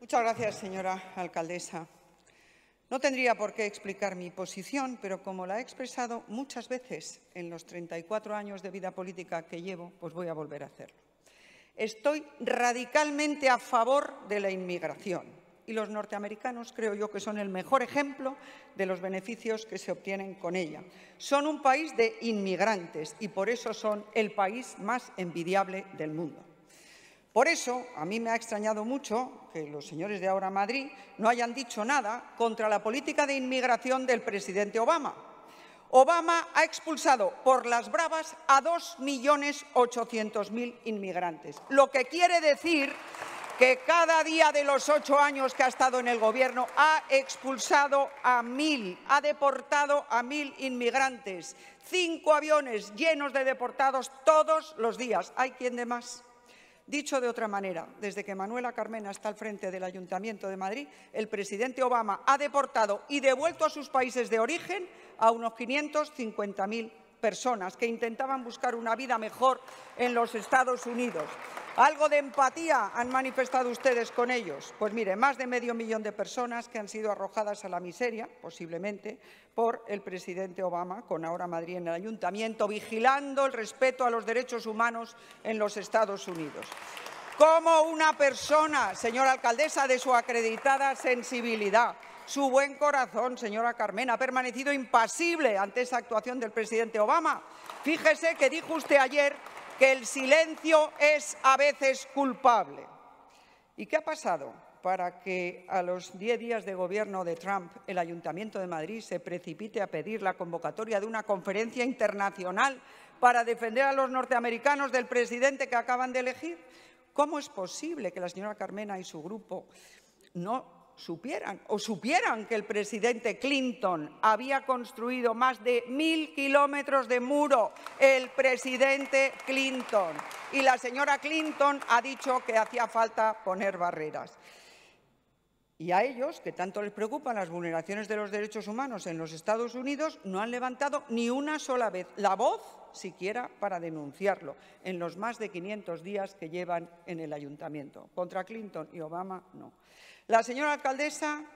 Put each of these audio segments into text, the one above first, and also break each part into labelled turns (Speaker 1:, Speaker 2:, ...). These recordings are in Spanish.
Speaker 1: Muchas gracias, señora alcaldesa. No tendría por qué explicar mi posición, pero como la he expresado muchas veces en los 34 años de vida política que llevo, pues voy a volver a hacerlo. Estoy radicalmente a favor de la inmigración y los norteamericanos creo yo que son el mejor ejemplo de los beneficios que se obtienen con ella. Son un país de inmigrantes y por eso son el país más envidiable del mundo. Por eso, a mí me ha extrañado mucho que los señores de Ahora Madrid no hayan dicho nada contra la política de inmigración del presidente Obama. Obama ha expulsado por las bravas a 2.800.000 inmigrantes, lo que quiere decir que cada día de los ocho años que ha estado en el Gobierno ha expulsado a mil, ha deportado a mil inmigrantes, cinco aviones llenos de deportados todos los días. ¿Hay quien de más? Dicho de otra manera, desde que Manuela Carmena está al frente del Ayuntamiento de Madrid, el presidente Obama ha deportado y devuelto a sus países de origen a unos 550.000 personas que intentaban buscar una vida mejor en los Estados Unidos. Algo de empatía han manifestado ustedes con ellos. Pues mire, más de medio millón de personas que han sido arrojadas a la miseria, posiblemente, por el presidente Obama, con ahora Madrid en el ayuntamiento, vigilando el respeto a los derechos humanos en los Estados Unidos. ¿Cómo una persona, señora alcaldesa, de su acreditada sensibilidad, su buen corazón, señora Carmen, ha permanecido impasible ante esa actuación del presidente Obama. Fíjese que dijo usted ayer que el silencio es a veces culpable. ¿Y qué ha pasado para que a los 10 días de gobierno de Trump el Ayuntamiento de Madrid se precipite a pedir la convocatoria de una conferencia internacional para defender a los norteamericanos del presidente que acaban de elegir? ¿Cómo es posible que la señora Carmena y su grupo no supieran o supieran que el presidente Clinton había construido más de mil kilómetros de muro, el presidente Clinton. Y la señora Clinton ha dicho que hacía falta poner barreras. Y a ellos, que tanto les preocupan las vulneraciones de los derechos humanos en los Estados Unidos, no han levantado ni una sola vez la voz siquiera para denunciarlo en los más de 500 días que llevan en el ayuntamiento. Contra Clinton y Obama, no. La señora alcaldesa,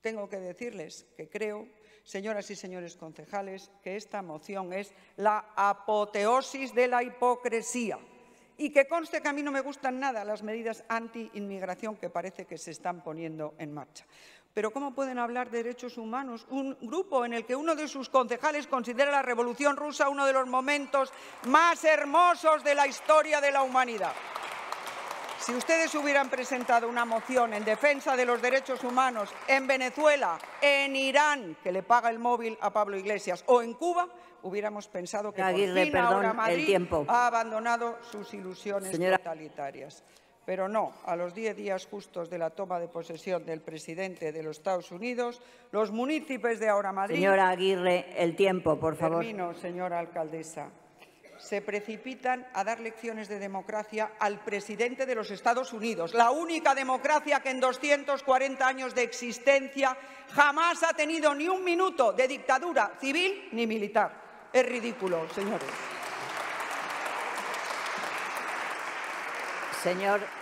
Speaker 1: tengo que decirles que creo, señoras y señores concejales, que esta moción es la apoteosis de la hipocresía. Y que conste que a mí no me gustan nada las medidas anti-inmigración que parece que se están poniendo en marcha. Pero ¿cómo pueden hablar de derechos humanos un grupo en el que uno de sus concejales considera la Revolución Rusa uno de los momentos más hermosos de la historia de la humanidad? Si ustedes hubieran presentado una moción en defensa de los derechos humanos en Venezuela, en Irán, que le paga el móvil a Pablo Iglesias, o en Cuba, hubiéramos pensado que ahora Madrid el tiempo. ha abandonado sus ilusiones totalitarias. Pero no, a los diez días justos de la toma de posesión del presidente de los Estados Unidos, los municipios de ahora Madrid... Señora Aguirre, el tiempo, por favor. Termino, señora alcaldesa se precipitan a dar lecciones de democracia al presidente de los Estados Unidos, la única democracia que en 240 años de existencia jamás ha tenido ni un minuto de dictadura civil ni militar. Es ridículo, señores. Señor